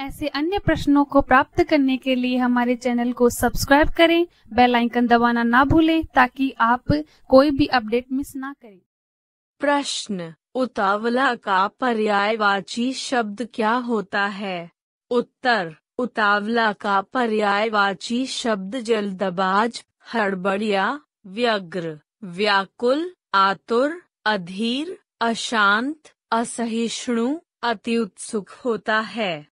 ऐसे अन्य प्रश्नों को प्राप्त करने के लिए हमारे चैनल को सब्सक्राइब करें बेल आइकन दबाना ना भूलें ताकि आप कोई भी अपडेट मिस ना करें प्रश्न उतावला का पर्यायवाची शब्द क्या होता है उत्तर उतावला का पर्यायवाची शब्द जल्दबाज हड़बड़िया व्यग्र व्याकुल आतुर अधीर अशांत असहिष्णु अति उत्सुक होता है